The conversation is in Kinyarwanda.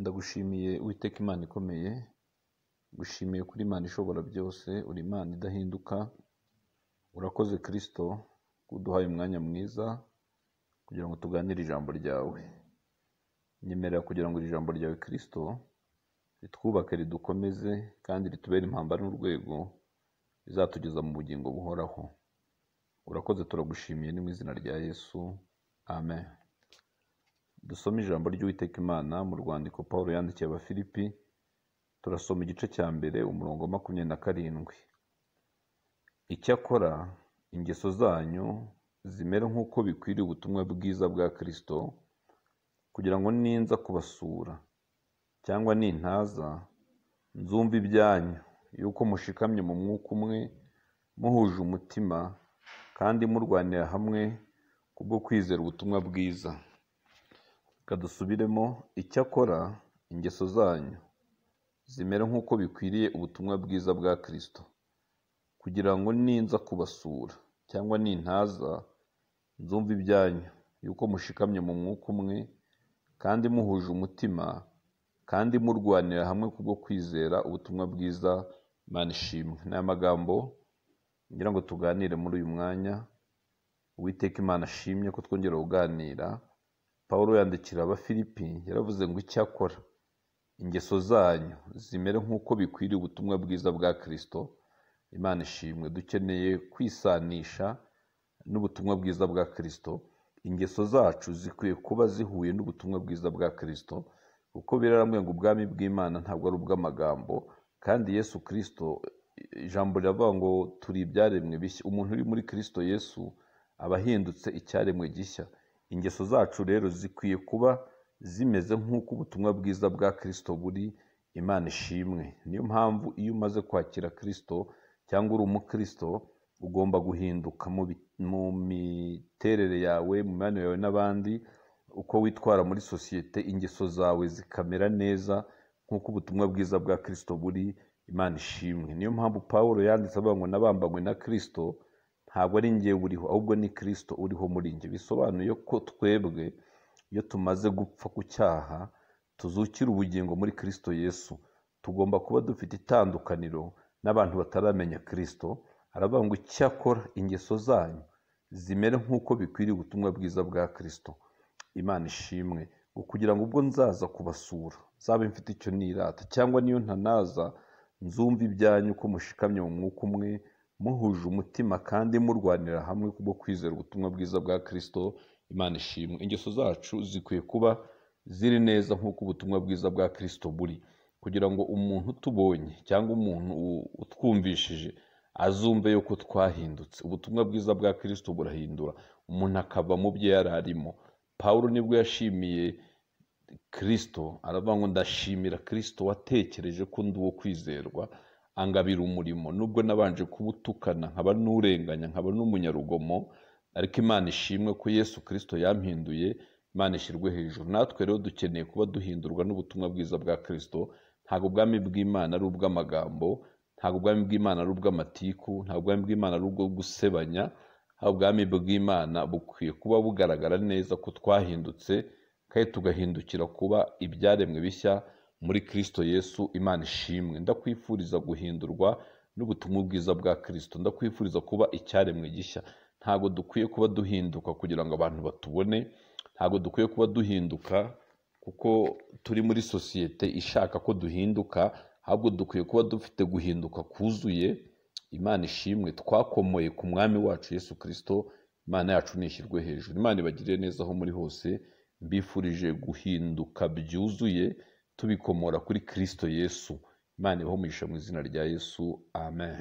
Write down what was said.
Ndagushimiye Uwiteka Imana ikomeye, ngushimiye kuri Imana ishobora byose, uri Imana idahinduka, urakoze Kristo ko uduhaye umwanya mwiza kugira ngo tuganire ijambo ryawe. Nyemerera kugira ngo iri jambo ryawe Kristo ritwubake ridukomeze kandi ritubere impambara n'urwego rizatugeza mu bugingo buhoraho. Urakoze turagushimiye ni mu izina rya Yesu, amen. Dusome ijambo ry'Uwiteka Imana mu rwandiko Pawulo yandikiye Abafilipi, turasoma igice cya mbere umurongo makumyabiri na karindwi. Icyakora ingeso zanyu zimere nk'uko bikwiriye ubutumwa bwiza bwa Kristo, kugira ngo ninza kubasura cyangwa nintaza nzumva ibyanyu yuko mushikamye mu mwuka umwe muhuje umutima kandi murwanira hamwe kubwo kwizera ubutumwa bwiza dusubiremo Icyakora ingeso zanyu zimere nk'uko bikwiriye ubutumwa bwiza bwa Kristo, kugira ngo ninza kubasura cyangwa nintaza nzumva ibyanyu yuko mushikamye mu mwuka umwe kandi muhuje umutima kandi murwanira hamwe kubwo kwizera ubutumwa bwiza Imana ishimwe ni amagambo ngira ngo tuganire muri uyu mwanya uwiteka Imana ashimye ko twongera kuganira pawulo yandikira abafilipi yaravuze ngo icyakora ingeso zanyu zimere nk'uko bikwiriye ubutumwa bwiza bwa kirisito imana ishimwe dukeneye kwisanisha n'ubutumwa bwiza bwa kirisito ingeso zacu zikwiye kuba zihuye n'ubutumwa bwiza bwa kirisito kuko biraramwe ngo ubwami bw'imana ntabwo ari ubw'amagambo kandi yesu kirisito ijambo riravuga ngo turi ibyaremwe bishya umuntu uri muri kirisito yesu aba ahindutse icyaremwe gishya Ingeso zacu rero zikwiye kuba zimeze nk'uko ubutumwa bwiza bwa Kristo buri, Imana ishimwe. Niyo mpamvu iyo umaze kwakira Kristo cyangwa uri umukristo, ugomba guhinduka mu miterere yawe, mu mibanire yawe n'abandi, uko witwara muri sosiyete, ingeso zawe zikamera neza nk'uko ubutumwa bwiza bwa Kristo buri, Imana ishimwe. Niyo mpamvu Pawulo yanditse avuga ngo nabambanywe na Kristo ntabwo ari ngewe uriho ahubwo ni kirisito uriho muri njye bisobanuye ko twebwe iyo tumaze gupfa ku cyaha tuzukira ubugingo muri kirisito yesu tugomba kuba dufite itandukaniro n'abantu bataramenya kirisito aravuga ngo icyakora ingeso zanyu zimere nk'uko bikwiriye ubutumwa bwiza bwa kirisito imana ishimwe ngo kugira ngo ubwo nzaza kubasura nzabe mfite icyo nirata cyangwa niyo ntanaza nzumva ibyanyu ko mushikamye mu mwuka umwe muhuje umutima kandi murwanira hamwe kubwo kwizera ubutumwa bwiza bwa kirisito imana ishimwe ingeso zacu zikwiye kuba ziri neza nk'uko ubutumwa bwiza bwa kirisito buri kugira ngo umuntu utubonye cyangwa umuntu utwumvishije azumve yuko twahindutse ubutumwa bwiza bwa kirisito burahindura umuntu akava mu byo yari arimo paul nibwo yashimiye kirisito aravuga ngo ndashimira kirisito watekereje ko ndi uwo kwizerwa angabira umurimo nubwo nabanje kuwutukana nkaba n'urenganya nkaba n'umunyarugomo ariko imana ishimwe ko yesu kirisito yampinduye imana ishyirwe hejuru natwe rero dukeneye kuba duhindurwa n'ubutumwa bwiza bwa kirisito ntabwo ubwami bw'imana ari ubw'amagambo ntabwo ubwami bw'imana ari ubw'amatiku ntabwo ubwami bw'imana ari ubwo gusebanya ubwami bw'imana bukwiye kuba bugaragara neza ko twahindutse kandi tugahindukira kuba ibyaremwe bishya muri kirisito yesu imana ishimwe ndakwifuriza guhindurwa n'ubutumwa bwiza bwa kirisito ndakwifuriza kuba icyaremwe gishya ntabwo dukwiye kuba duhinduka kugira ngo abantu batubone ntabwo dukwiye kuba duhinduka kuko turi muri sosiyete ishaka ko duhinduka ahubwo dukwiye kuba dufite guhinduka kuzuye imana ishimwe twakomoye ku mwami wacu yesu kirisito imana yacu nishyirwe hejuru imana ibagire neza aho muri hose mbifurije guhinduka byuzuye tubikomora kuri Kristo Yesu Imana ibahe umugisha mu izina rya Yesu amen